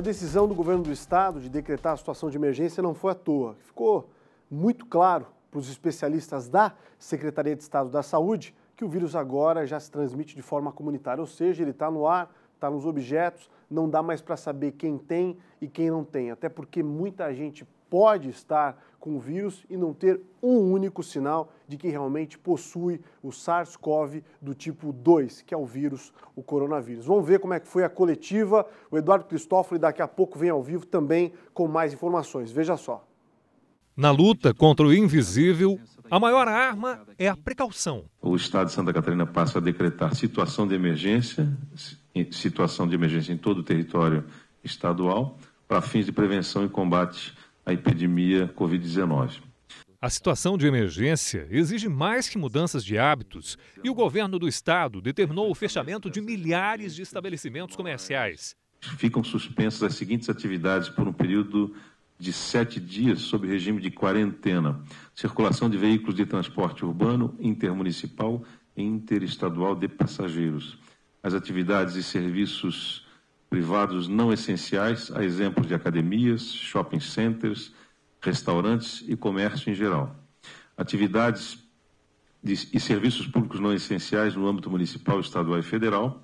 A decisão do governo do estado de decretar a situação de emergência não foi à toa. Ficou muito claro para os especialistas da Secretaria de Estado da Saúde que o vírus agora já se transmite de forma comunitária, ou seja, ele está no ar, está nos objetos, não dá mais para saber quem tem e quem não tem, até porque muita gente pode estar com o vírus e não ter um único sinal de que realmente possui o SARS-CoV do tipo 2, que é o vírus, o coronavírus. Vamos ver como é que foi a coletiva. O Eduardo Cristófoli daqui a pouco vem ao vivo também com mais informações. Veja só. Na luta contra o invisível, a maior arma é a precaução. O Estado de Santa Catarina passa a decretar situação de emergência, situação de emergência em todo o território estadual, para fins de prevenção e combate a epidemia Covid-19. A situação de emergência exige mais que mudanças de hábitos e o governo do estado determinou o fechamento de milhares de estabelecimentos comerciais. Ficam suspensas as seguintes atividades por um período de sete dias sob regime de quarentena: circulação de veículos de transporte urbano, intermunicipal e interestadual de passageiros. As atividades e serviços privados não essenciais, a exemplo de academias, shopping centers, restaurantes e comércio em geral. Atividades de, e serviços públicos não essenciais no âmbito municipal, estadual e federal.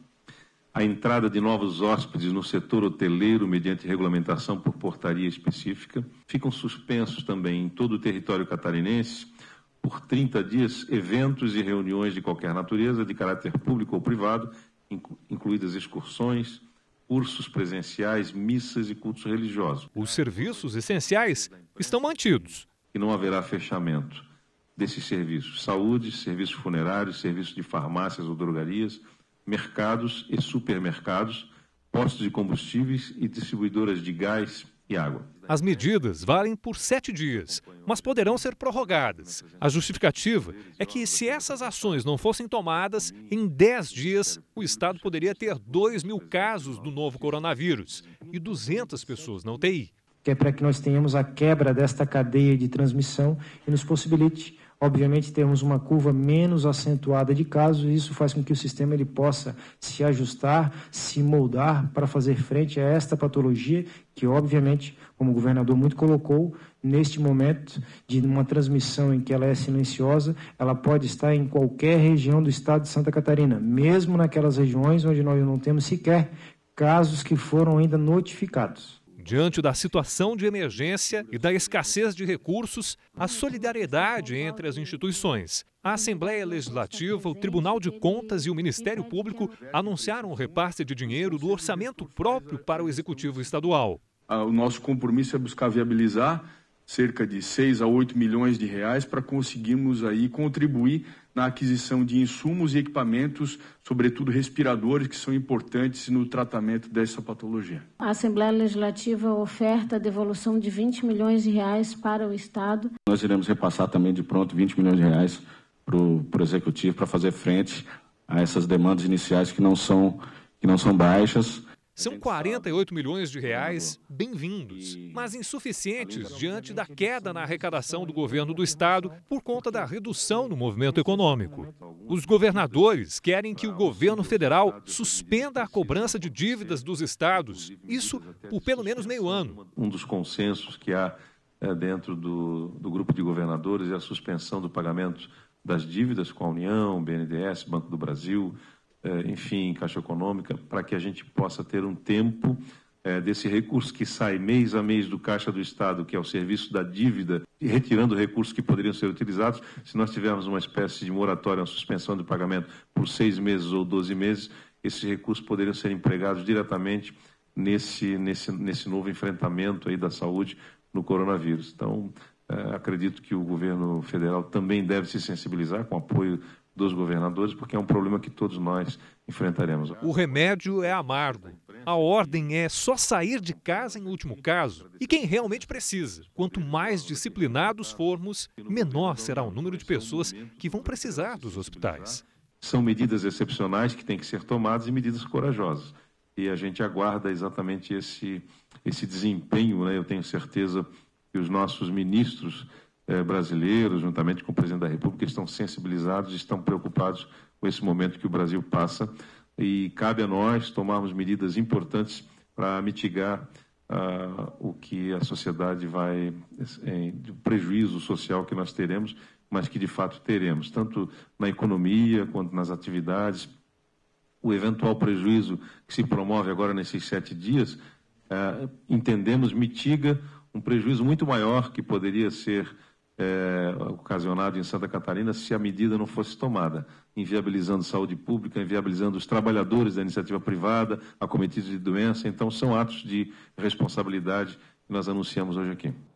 A entrada de novos hóspedes no setor hoteleiro mediante regulamentação por portaria específica. Ficam suspensos também em todo o território catarinense por 30 dias eventos e reuniões de qualquer natureza, de caráter público ou privado, incluídas excursões, cursos presenciais, missas e cultos religiosos. Os serviços essenciais estão mantidos. E não haverá fechamento desses serviços: saúde, serviços funerários, serviços de farmácias ou drogarias, mercados e supermercados, postos de combustíveis e distribuidoras de gás, e água. As medidas valem por sete dias, mas poderão ser prorrogadas. A justificativa é que, se essas ações não fossem tomadas, em dez dias o Estado poderia ter 2 mil casos do novo coronavírus e 200 pessoas na UTI. Que é para que nós tenhamos a quebra desta cadeia de transmissão e nos possibilite Obviamente temos uma curva menos acentuada de casos e isso faz com que o sistema ele possa se ajustar, se moldar para fazer frente a esta patologia que obviamente, como o governador muito colocou, neste momento de uma transmissão em que ela é silenciosa, ela pode estar em qualquer região do estado de Santa Catarina, mesmo naquelas regiões onde nós não temos sequer casos que foram ainda notificados. Diante da situação de emergência e da escassez de recursos, a solidariedade entre as instituições. A Assembleia Legislativa, o Tribunal de Contas e o Ministério Público anunciaram o repasse de dinheiro do orçamento próprio para o Executivo Estadual. Ah, o nosso compromisso é buscar viabilizar cerca de 6 a 8 milhões de reais para conseguirmos aí contribuir na aquisição de insumos e equipamentos, sobretudo respiradores, que são importantes no tratamento dessa patologia. A Assembleia Legislativa oferta a devolução de 20 milhões de reais para o Estado. Nós iremos repassar também de pronto 20 milhões de reais para o Executivo para fazer frente a essas demandas iniciais que não são, que não são baixas são 48 milhões de reais bem-vindos, mas insuficientes diante da queda na arrecadação do governo do estado por conta da redução no movimento econômico. Os governadores querem que o governo federal suspenda a cobrança de dívidas dos estados, isso por pelo menos meio ano. Um dos consensos que há eh, dentro do, do grupo de governadores é a suspensão do pagamento das dívidas com a União, BNDES, Banco do Brasil, é, enfim, em Caixa Econômica, para que a gente possa ter um tempo é, desse recurso que sai mês a mês do Caixa do Estado, que é o serviço da dívida, e retirando recursos que poderiam ser utilizados, se nós tivermos uma espécie de moratória, uma suspensão de pagamento por seis meses ou doze meses, esses recursos poderiam ser empregados diretamente nesse, nesse, nesse novo enfrentamento aí da saúde no coronavírus. Então, eh, acredito que o governo federal também deve se sensibilizar com o apoio dos governadores, porque é um problema que todos nós enfrentaremos. O remédio é amargo. A ordem é só sair de casa em último caso. E quem realmente precisa. Quanto mais disciplinados formos, menor será o número de pessoas que vão precisar dos hospitais. São medidas excepcionais que têm que ser tomadas e medidas corajosas. E a gente aguarda exatamente esse, esse desempenho, né? eu tenho certeza, e os nossos ministros eh, brasileiros, juntamente com o presidente da República, estão sensibilizados, e estão preocupados com esse momento que o Brasil passa e cabe a nós tomarmos medidas importantes para mitigar ah, o que a sociedade vai, em, eh, o prejuízo social que nós teremos, mas que de fato teremos, tanto na economia quanto nas atividades. O eventual prejuízo que se promove agora nesses sete dias, ah, entendemos, mitiga um prejuízo muito maior que poderia ser é, ocasionado em Santa Catarina se a medida não fosse tomada, inviabilizando saúde pública, inviabilizando os trabalhadores da iniciativa privada, acometidos de doença. Então, são atos de responsabilidade que nós anunciamos hoje aqui.